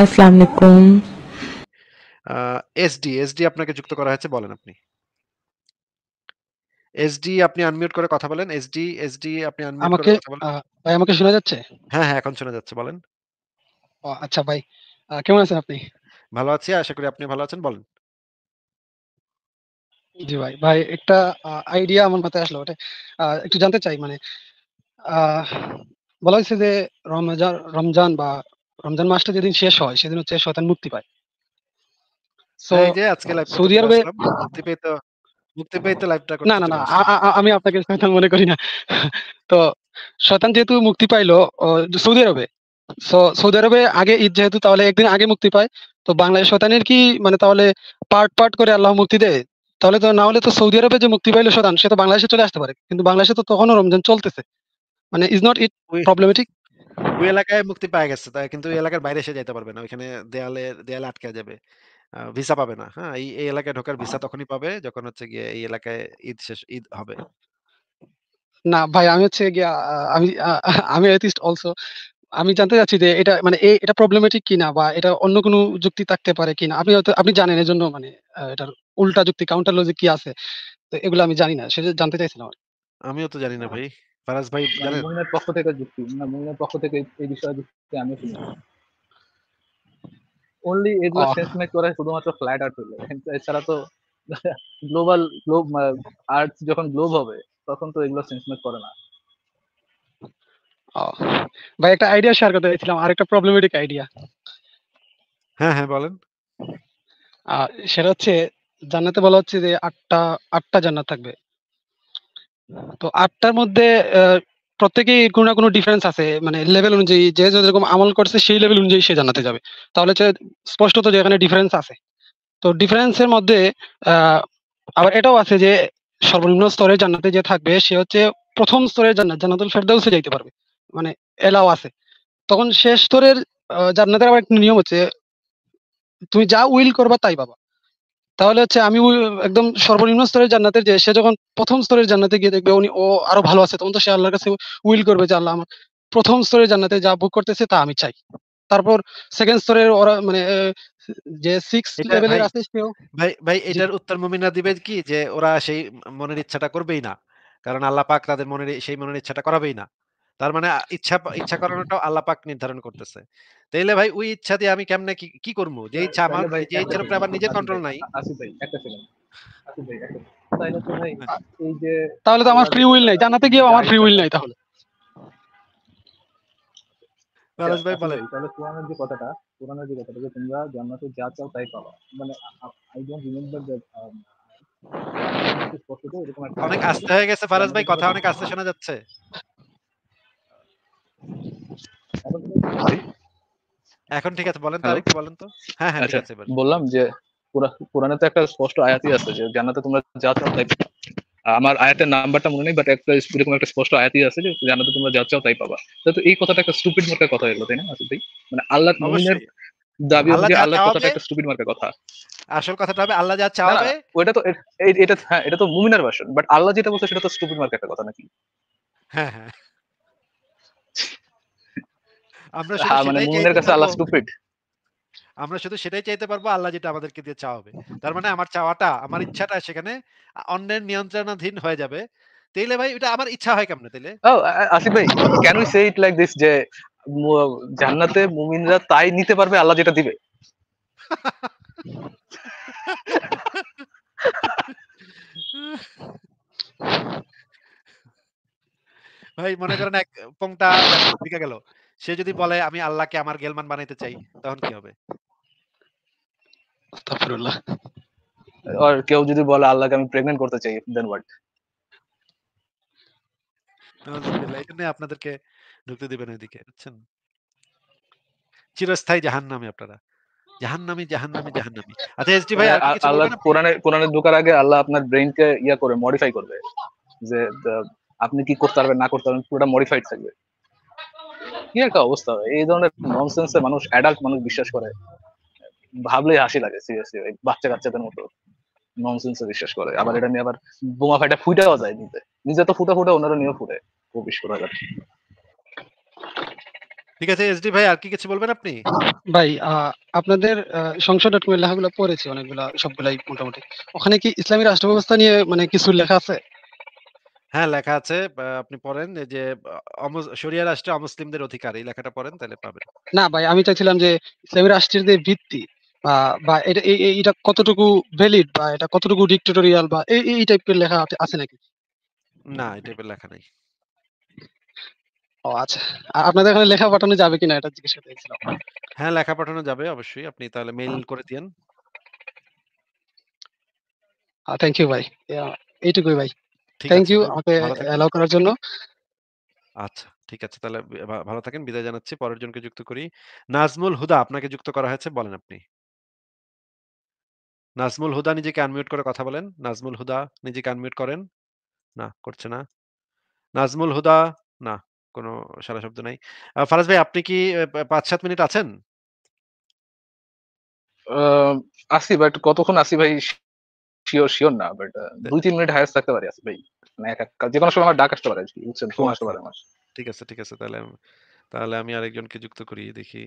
আসসালামু আলাইকুম SD SD আপনাকে যুক্ত করা হয়েছে বলেন আপনি এসডি আপনি আনমিউট করে কথা বলেন এসডি এসডি আপনি আনমিউট করে কথা বলেন ভাই আমাকে শোনা যাচ্ছে হ্যাঁ হ্যাঁ এখন শোনা যাচ্ছে বলেন ও আচ্ছা ভাই কেমন আছেন আপনি ভালো আছি আশা করি আপনি ভালো আছেন বলেন জি ভাই ভাই একটা আইডিয়া আমার মাথায় আসলো ওটা একটু জানতে চাই মানে বলা হয়েছে যে রমজান রমজান বা রমজান মাসটা যেদিন শেষ হয় সেদিন হচ্ছে শয়তান মুক্তি পায় সৌদি আরবে মুক্তি পেতে মুক্তি পেতে লাইভটা না না না আমি আপনাকে শয়তান মনে করি না তো শয়তান যেহেতু মুক্তি পাইলো সৌদি আরবে সৌদি আরবে আগে ঈদ যেহেতু তাহলে একদিন আগে মুক্তি পায় তো বাংলাদেশ শতানের কি মানে তাহলে পার্ট পার্ট করে আল্লাহ মুক্তি দেয় তাহলে তো না হলে তো সৌদি আরবে যে মুক্তি পাইলো শতান সে তো বাংলাদেশে চলে আসতে পারে কিন্তু বাংলাদেশে তো তখনও রমজান চলতেছে মানে ইজ নট ইট প্রবলেমেটিক ওই এলাকায় মুক্তি পায় গেছে কিন্তু ওই এলাকার বাইরে যাইতে পারবে না ওইখানে দেয়ালে দেয়ালে আটকে যাবে ভিসা পাবে না হ্যাঁ এই এলাকায় ঢোকার ভিসা তখনই পাবে যখন হচ্ছে গিয়ে এই এলাকায় ঈদ শেষ ঈদ হবে না ভাই আমি হচ্ছে গিয়া আমি আমি অলসো আমি জানতে চাচ্ছি যে এটা মানে এটা প্রবলেমেটিক কিনা বা এটা অন্য কোনো যুক্তি থাকতে পারে কিনা আপনি হয়তো আপনি জানেন এর জন্য মানে এটার উল্টা যুক্তি কাউন্টার লজিক কি আছে তো এগুলো আমি জানি না সেটা জানতে চাইছিলাম আমিও তো জানি না ভাই ফারাজ ভাই জানেন পক্ষ থেকে যুক্তি না মহিলার পক্ষ থেকে এই বিষয়ে যুক্তি আমি অনলি এগুলো সেন্স মেক করা শুধুমাত্র ফ্ল্যাট আর্ট হলে এছাড়া তো গ্লোবাল গ্লোব আর্ট যখন গ্লোব হবে তখন তো এগুলো সেন্স মেক করে না ভাই একটা আইডিয়া শেয়ার করতে চাইছিলাম আরেকটা প্রবলেমেটিক আইডিয়া হ্যাঁ হ্যাঁ বলেন সেটা হচ্ছে জান্নাতে বলা হচ্ছে যে আটটা আটটা জান্নাত থাকবে তো আটটার মধ্যে প্রত্যেকেই কোনো না কোনো ডিফারেন্স আছে মানে লেভেল অনুযায়ী যে যেরকম আমল করছে সেই লেভেল অনুযায়ী সে জানাতে যাবে তাহলে স্পষ্টত যে এখানে ডিফারেন্স আছে তো ডিফারেন্সের মধ্যে আবার এটাও আছে যে সর্বনিম্ন স্তরে জান্নাতে যে থাকবে সে হচ্ছে প্রথম স্তরের জান্নাত জান্নাতুল ফেরদাউসে যাইতে পারবে মানে এলাও আছে তখন শেষ স্তরের জান্নাতের আবার একটা নিয়ম হচ্ছে তুমি যা উইল করবা তাই পাবা তাহলে হচ্ছে আমি একদম সর্বনিম্ন স্তরের জান্নাতের যে সে যখন প্রথম স্তরের জান্নাতে গিয়ে দেখবে উনি ও আরো ভালো আছে তখন তো সে আল্লাহর কাছে উইল করবে যে আল্লাহ আমার প্রথম স্তরের জান্নাতে যা বুক করতেছে তা আমি চাই তারপর সেকেন্ড স্তরের ওরা মানে যে সিক্স লেভেলের আছে সেও ভাই ভাই এটার উত্তর মুমিনা দিবে কি যে ওরা সেই মনের ইচ্ছাটা করবেই না কারণ আল্লাহ পাক তাদের মনের সেই মনের ইচ্ছাটা করাবেই না তার মানে ইচ্ছা ইচ্ছা করানোটা আল্লাপাক নির্ধারণ করতেছে তাইলে ভাই ওই ইচ্ছা দিয়ে আমি কেমনে কি করবো যে ইচ্ছা আমার যে ইচ্ছার উপরে আমার নিজের কন্ট্রোল নাই তাহলে তো আমার ফ্রি উইল নাই জানাতে গিয়ে আমার ফ্রি উইল নাই তাহলে ভাই বলেন তাহলে কোরআনের যে কথাটা কোরআনের কথাটা যে তোমরা জান্নাতে যা চাও তাই পাবা মানে অনেক আস্তে হয়ে গেছে ফারাজ ভাই কথা অনেক আস্তে শোনা যাচ্ছে এখন ঠিক আছে বলেন তো আরেকটু বলেন তো হ্যাঁ হ্যাঁ ঠিক আচ্ছা, আছে বললাম যে কোরআনে তো একটা স্পষ্ট আয়াতই আছে যে জান্নাতে তোমরা যা চাও তাই আমার আয়াতের নাম্বারটা মনে নেই বাট একটা এরকম একটা স্পষ্ট আয়াতই আছে যে জান্নাতে তোমরা যা চাও তাই পাবা তো এই কথাটা একটা স্টুপিড মার্কের কথা এলো তাই না আসলে মানে আল্লাহ মুমিনের দাবি অনুযায়ী আল্লাহ কথাটা একটা স্টুপিড মার্কা কথা আসল কথাটা হবে আল্লাহ যা চাওবে ওটা তো এটা হ্যাঁ, এটা তো মুমিনের ভাষণ বাট আল্লাহ যেটা বলছে সেটা তো স্টুপিড মার্কা একটা কথা নাকি হ্যাঁ হ্যাঁ আমরা মানে মুমিনের কাছে আল্লাহ স্টুপিড আমরা শুধু সেটাই চাইতে পারবো আল্লাহ যেটা আমাদেরকে দিয়ে চাওয়াবে তার মানে আমার চাওয়াটা আমার ইচ্ছাটা সেখানে অন্যের নিয়ন্ত্রণাধীন হয়ে যাবে তাইলে ভাই এটা আমার ইচ্ছা হয় কেমনে তাইলে ও আসিফ ভাই can we say it like this যে জান্নাতে মুমিনরা তাই নিতে পারবে আল্লাহ যেটা দিবে ভাই মনে করেন এক পংটা দিকে গেল সে যদি বলে আমি আল্লাহকে আমার গেলমান বানাইতে চাই তখন কি হবে আর কেউ যদি বলে আল্লাহকে আমি প্রেগন্যান্ট করতে চাই দেন হোয়াট আপনাদেরকে ঢুকতে দিবেন ওইদিকে বুঝছেন চিরস্থায়ী জাহান্নামে আপনারা জাহান্নামি জাহান্নামি জাহান্নামি আচ্ছা এসডি ভাই হ্যাঁ, আল্লাহ কোরআনে কোরআনে ঢোকার আগে আল্লাহ আপনার ব্রেইনকে ইয়া করে মডিফাই করবে যে আপনি কি করতে পারবেন না করতে পারবেন পুরোটা মডিফাইড থাকবে কি একটা অবস্থা এই ধরনের ননসেন্সে মানুষ অ্যাডাল্ট মানুষ বিশ্বাস করে ভাবলে হাসি লাগে সিরিয়াসলি বাচ্চা কাচ্চাদের মতো ননসেন্সে বিশ্বাস করে আবার এটা নিয়ে আবার বোমা ফাটা ফুটাও যায় নিতে নিজে তো ফুটা ফুটা ওনারা নিয়েও ফুটে কবিশ করে যাচ্ছে ঠিক আছে এসডি ভাই আর কি কিছু বলবেন আপনি ভাই আপনাদের সংসদ ডট কম এর লেখাগুলো পড়েছি অনেকগুলো সবগুলাই মোটামুটি ওখানে কি ইসলামী রাষ্ট্র ব্যবস্থা নিয়ে মানে কিছু লেখা আছে হ্যাঁ, লেখা আছে। আপনি পড়েন এই যে শরিয়া রাষ্ট্রে অমুসলিমদের অধিকার এই লেখাটা পড়েন তাহলে পাবেন। না ভাই আমি চাইছিলাম যে ইসলামী রাষ্ট্রের যে ভিত্তি বা এটা এটা কতটুকু ভ্যালিড বা এটা কতটুকু ডিক্টেটোরিয়াল বা এই এই টাইপের লেখা আছে নাকি? না, এই টাইপের লেখা নাই। ও আচ্ছা। আপনাদের এখানে লেখা পাঠানো যাবে কিনা এটা জিজ্ঞেস করেছিলাম হ্যাঁ, লেখা পাঠানো যাবে অবশ্যই। আপনি তাহলে মেইল করে দিয়েন। থ্যাংক ইউ ভাই। এইটুকুই ভাই। থ্যাংক ইউ আমাকে এলাও করার জন্য আচ্ছা ঠিক আছে তাহলে ভালো থাকেন বিদায় জানাচ্ছি পরের জনকে যুক্ত করি নাজমুল হুদা আপনাকে যুক্ত করা হয়েছে বলেন আপনি নাজমুল হুদা নিজেকে আনমিউট করে কথা বলেন নাজমুল হুদা নিজেকে আনমিউট করেন না করছে না নাজমুল হুদা না কোনো সারা শব্দ নাই ফারাজ ভাই আপনি কি পাঁচ সাত মিনিট আছেন আসি বাট কতক্ষণ আসি ভাই শিওর শিওর না বাট uh, দুই তিন মিনিট হায়ার থাকতে পারি ভাই মানে যে কোনো সময় আমার ডাক আসতে পারে আজকে বুঝছেন ফোন আসতে পারে আমার ঠিক আছে ঠিক আছে তাহলে তাহলে আমি আরেকজনকে যুক্ত করি দেখি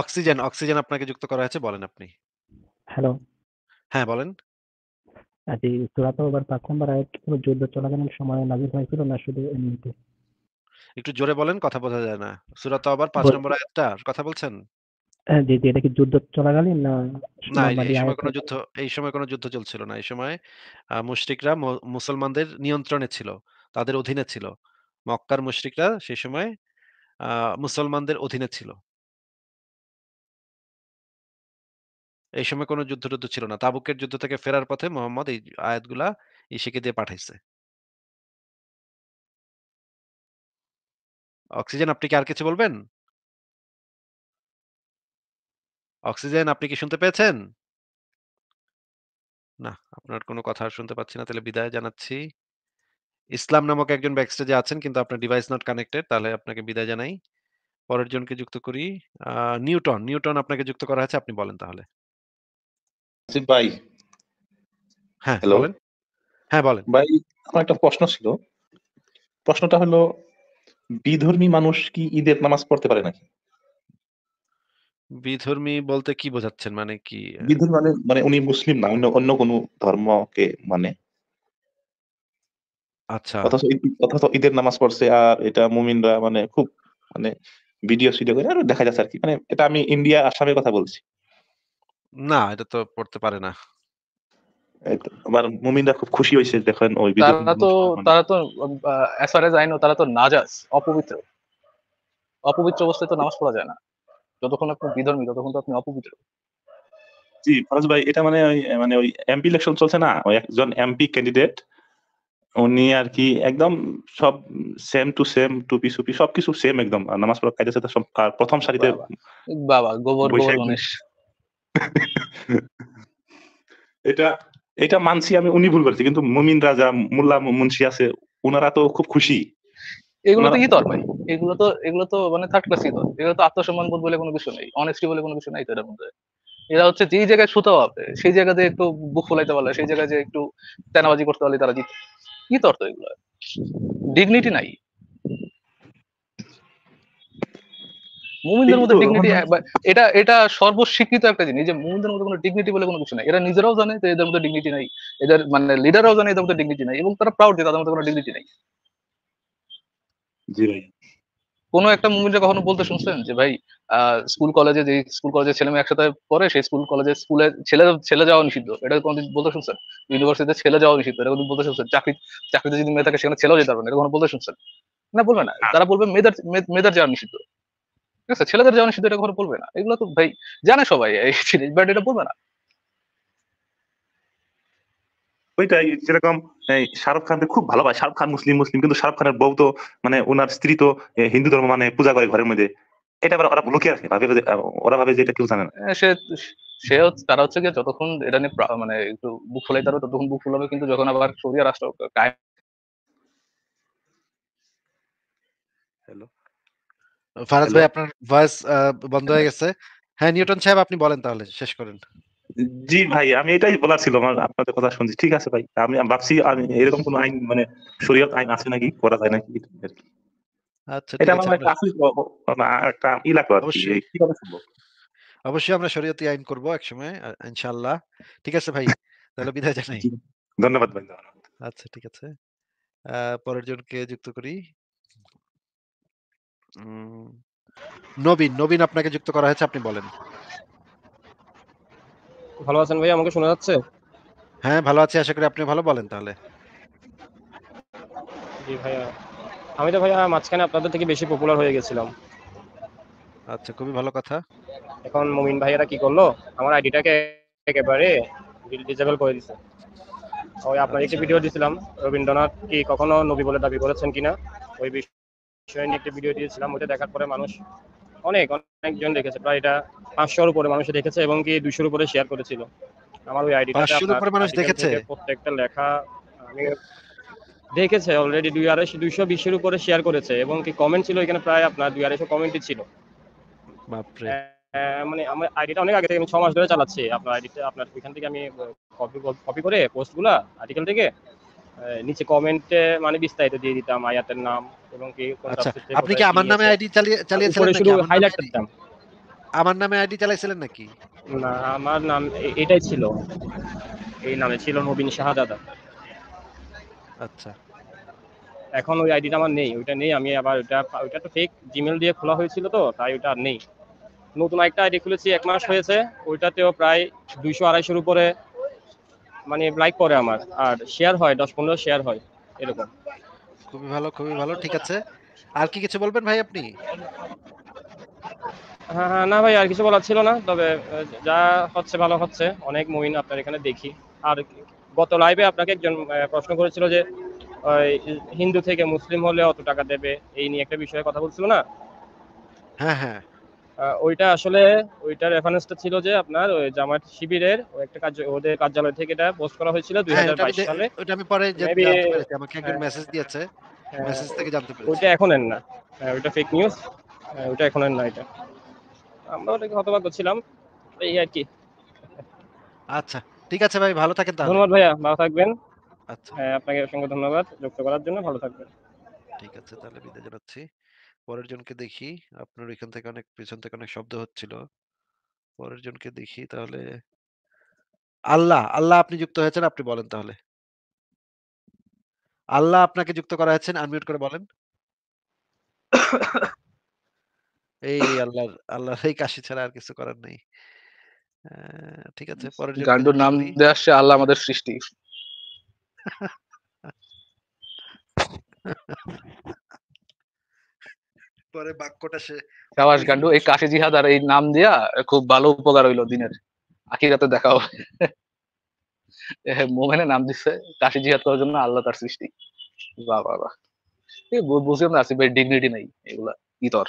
অক্সিজেন অক্সিজেন আপনাকে যুক্ত করা হয়েছে বলেন আপনি হ্যালো হ্যাঁ বলেন আজি সূরা আচ্ছা, যুদ্ধ চলাকালীন সময়ে হয়েছিল না শুধু এমনিতে একটু জোরে বলেন কথা বোঝা যায় না সূরা তওবার পাঁচ নম্বর আয়াতটার কথা বলছেন হ্যাঁ এটা কি যুদ্ধ চলাকালীন না না এই সময় কোনো যুদ্ধ এই সময় কোনো যুদ্ধ চলছিল না এই সময় মুশরিকরা মুসলমানদের নিয়ন্ত্রণে ছিল তাদের অধীনে ছিল মক্কার মুশরিকরা সেই সময় আহ, মুসলমানদের অধীনে ছিল এই সময় কোনো যুদ্ধ টুদ্ধ ছিল না তাবুকের যুদ্ধ থেকে ফেরার পথে মোহাম্মদ এই আয়াতগুলা ইসেকে দিয়ে পাঠাইছে অক্সিজেন আপনি কি আর কিছু বলবেন অক্সিজেন আপনি কি শুনতে পেয়েছেন? না, আপনার কোনো কথা আর শুনতে পাচ্ছি না। তাহলে বিদায় জানাচ্ছি। ইসলাম নামক একজন ব্যাকস্টেজে আছেন কিন্তু আপনার ডিভাইস নট কানেক্টেড। তাহলে আপনাকে বিদায় জানাই। পরের জনকে যুক্ত করি। নিউটন, নিউটন আপনাকে যুক্ত করা আছে আপনি বলেন তাহলে। আসিফ ভাই। হ্যাঁ, হ্যালো। বলেন। হ্যাঁ, বলেন। ভাই, আমার একটা প্রশ্ন ছিল। প্রশ্নটা হলো বিধর্মী মানুষ কি ঈদের নামাজ পড়তে পারে নাকি? বিধর্মী বলতে কি বোঝাচ্ছেন মানে কি বিধর্মী মানে মানে উনি মুসলিম না অন্য অন্য কোনো ধর্মকে মানে আচ্ছা অথচ অথচ ঈদের নামাজ পড়ছে আর এটা মুমিনরা মানে খুব মানে ভিডিও সিডিও করে আর দেখা যাচ্ছে আর কি মানে এটা আমি ইন্ডিয়া আসামের কথা বলছি না এটা তো পড়তে পারে না আমার মুমিনরা খুব খুশি হয়েছে দেখেন ওই তারা তো তারা তো as far as I know তারা তো নাজাস অপবিত্র অপবিত্র অবস্থায় তো নামাজ পড়া যায় না যতক্ষণ আপনি বিধর্মী ততক্ষণ তো আপনি অপবিত্র জি ফরাজ ভাই এটা মানে ওই মানে ওই এমপি ইলেকশন চলছে না ওই একজন এমপি ক্যান্ডিডেট উনি আর কি একদম সব সেম টু সেম টুপি সুপি সবকিছু সেম একদম নামাজ পড়া কাজের সাথে প্রথম সারিতে বাবা গোবর গোবর গণেশ এটা এটা মানছি আমি উনি ভুল করেছি কিন্তু মুমিন রাজা মোল্লা মুন্সি আছে ওনারা তো খুব খুশি এগুলো তো ইতর ভাই এগুলো তো এগুলো তো মানে থার্ড ক্লাস ইতর এগুলো তো আত্মসম্মান বোধ বলে কোনো কিছু নেই অনেস্টি বলে কোনো কিছু নেই তো এর মধ্যে এরা হচ্ছে যেই জায়গায় সুতা পাবে সেই জায়গাতে একটু বুক ফোলাইতে পারলে সেই জায়গায় যে একটু তেনাবাজি করতে পারলে তারা জিতে কি তর্ত এগুলো ডিগনিটি নাই মুমিনদের মধ্যে ডিগনিটি মানে- এটা এটা সর্বস্বীকৃত একটা জিনিস যে মুমিনদের মধ্যে কোনো ডিগনিটি বলে কোনো কিছু নাই এরা নিজেরাও জানে যে এদের মধ্যে ডিগনিটি নাই এদের মানে লিডাররাও জানে এদের মধ্যে ডিগনিটি নাই এবং তারা প্রাউড যে তাদের মধ্যে কোনো ডিগনিটি নাই কোনো একটা মুমিনরা কখনো বলতে শুনছেন যে ভাই স্কুল কলেজে যে স্কুল কলেজে ছেলে মেয়ে একসাথে পড়ে সেই স্কুল কলেজে স্কুলে ছেলে ছেলে যাওয়া নিষিদ্ধ এটা কোনোদিন বলতে শুনছেন ইউনিভার্সিটিতে ছেলে যাওয়া নিষিদ্ধ এটা কোনোদিন বলতে শুনছেন চাকরি চাকরিতে যদি মেয়ে থাকে সেখানে ছেলেও যেতে পারবেন এটা কখনো বলতে শুনছেন না বলবে না তারা বলবে মেয়েদের মেয়েদের যাওয়া নিষিদ্ধ ঠিক আছে ছেলেদের যাওয়া নিষিদ্ধ এটা কখনো বলবে না এগুলো তো ভাই জানে সবাই এই জিনিস বাট এটা বলবে না ওইটাই যেরকম শাহরুখ খানকে খুব ভালোবাসে শাহরুখ খান মুসলিম মুসলিম কিন্তু শাহরুখ খানের বউ তো মানে ওনার স্ত্রী তো হিন্দু ধর্ম মানে পূজা করে ঘরের মধ্যে এটা আবার ওরা লুকিয়ে রাখে ভাবে ওরা ভাবে যে এটা কেউ জানে না সে সে তারা হচ্ছে গিয়ে যতক্ষণ এটা নিয়ে মানে একটু বুক ফুলাই তারা ততক্ষণ বুক ফুলাবে কিন্তু যখন আবার সৌদিয়া রাষ্ট্র হ্যালো ফারাজ ভাই আপনার ভয়েস বন্ধ হয়ে গেছে হ্যাঁ নিউটন সাহেব আপনি বলেন তাহলে শেষ করেন জি ভাই আমি এটাই বলার ছিল আমার আপনাদের কথা শুনছি ঠিক আছে ভাই আমি ভাবছি আমি এরকম কোন আইন মানে শরীয়ত আইন আছে নাকি করা যায় নাকি আচ্ছা এটা আমার একটা মানে একটা ই অবশ্যই অবশ্যই আমরা শরীয়তি আইন করব একসময় ইনশাআল্লাহ ঠিক আছে ভাই তাহলে বিদায় জানাই ধন্যবাদ ভাই আচ্ছা ঠিক আছে পরের জনকে যুক্ত করি নবীন নবীন আপনাকে যুক্ত করা হয়েছে আপনি বলেন ভালো আছেন ভাই আমাকে শোনা যাচ্ছে হ্যাঁ ভালো আছি আশা করি আপনি ভালো বলেন তাহলে জি ভাইয়া আমি তো ভাইয়া মাঝখানে আপনাদের থেকে বেশি পপুলার হয়ে গেছিলাম আচ্ছা খুবই ভালো কথা এখন মুমিন ভাইয়েরা কি করলো আমার আইডিটাকে একেবারে ডিজেবল করে দিছে ওই আপনার একটি ভিডিও আচ্ছা। দিয়েছিলাম রবীন্দ্রনাথ কি কখনো নবী বলে দাবি করেছেন কিনা ওই বিষয়ে নিয়ে একটি ভিডিও দিয়েছিলাম ওটা দেখার পরে মানুষ অনেক অনেকজন দেখেছে প্রায় এটা পাঁচশোর উপরে মানুষ দেখেছে এবং কি দুশোর উপরে শেয়ার করেছিল আমার ওই আইডি মানুষ দেখেছে প্রত্যেকটা লেখা আমি দেখেছে অলরেডি দুই আড়াইশো দুইশো বিশের উপরে শেয়ার করেছে এবং কি কমেন্ট ছিল এখানে প্রায় আপনার দুই আড়াইশো কমেন্টই ছিল বাপরে হ্যাঁ, হ্যাঁ, মানে আমার আইডিটা অনেক আগে থেকে আমি ছ মাস ধরে চালাচ্ছি আপনার আইডিটা আপনার ওইখান থেকে আমি কপি কপি করে পোস্টগুলা আর্টিকেল থেকে নিচে কমেন্টে মানে বিস্তারিত দিয়ে দিতাম আয়াতের নাম এবং কি আচ্ছা আপনি কি আমার নামে আইডি চালিয়ে চালিয়েছিলেন নাকি শুধু হাইলাইট করতাম আমার নামে আইডি চালাইছিলেন নাকি না আমার নাম এটাই ছিল এই নামে ছিল নবীন শাহজাদা আচ্ছা এখন ওই আইডিটা আমার নেই ওইটা নেই আমি আবার ওটা ওটা তো ফেক জিমেল দিয়ে খোলা হয়েছিল তো তাই ওটা আর নেই নতুন একটা আইডি খুলেছি এক মাস হয়েছে ওইটাতেও প্রায় দুইশো আড়াইশোর উপরে মানে লাইক পরে আমার আর শেয়ার হয় দশ পনেরো শেয়ার হয় এরকম খুবই ভালো খুবই ভালো ঠিক আছে আর কি কিছু বলবেন ভাই আপনি হ্যাঁ হ্যাঁ না ভাই আর কিছু বলার ছিল না তবে যা হচ্ছে ভালো হচ্ছে অনেক মুভিন আপনার এখানে দেখি আর গত লাইভে আপনাকে একজন প্রশ্ন করেছিল যে হিন্দু থেকে মুসলিম হলে অত টাকা দেবে এই নিয়ে একটা বিষয়ে কথা বলছিল না হ্যাঁ হ্যাঁ ওইটা আসলে ওইটার রেফারেন্সটা ছিল যে আপনার ওই জামাত শিবিরের একটা কাজ ওদের কার্যালয় থেকে এটা পোস্ট করা হয়েছিল হ্যাঁ, দুই হাজার বাইশ সালে ওটা আমি পরে জানতে পেরেছি আমাকে একজন মেসেজ হ্যাঁ। দিয়েছে মেসেজ হ্যাঁ, থেকে জানতে পেরেছি ওইটা এখন এর না হ্যাঁ ওইটা ফেক নিউজ ওইটা এখন এর না এটা আমরা ওটাকে হতবাক ছিলাম এই আর কি আচ্ছা ঠিক আছে ভাই ভালো থাকেন তাহলে ধন্যবাদ ভাইয়া ভালো থাকবেন আচ্ছা হ্যাঁ আপনাকে অসংখ্য ধন্যবাদ যুক্ত করার জন্য ভালো থাকবেন ঠিক আছে তাহলে বিদায় জানাচ্ছি পরের জনকে দেখি আপনার এখান থেকে অনেক পেছন থেকে অনেক শব্দ হচ্ছিল পরের জনকে দেখি তাহলে আল্লাহ আল্লাহ আপনি যুক্ত হয়েছেন আপনি বলেন তাহলে আল্লাহ আপনাকে যুক্ত করা হয়েছেন আনমিউট করে বলেন এই আল্লাহ আল্লাহ এই কাশি ছাড়া আর কিছু করার নেই ঠিক আছে পরের গান্ডুর নাম দিয়ে আল্লাহ আমাদের সৃষ্টি পরে বাক্যটা সে সাবাস গান্ডু এই কাশি জিহাদ আর এই নাম দিয়া খুব ভালো উপকার হইলো দিনের আখিরাতে দেখা হবে মোমেনে নাম দিচ্ছে কাশি জিহাদ করার জন্য আল্লাহ তার সৃষ্টি বাহ বাহ বাহ বুঝলাম না আসিফের ডিগনিটি নাই এগুলা ইতর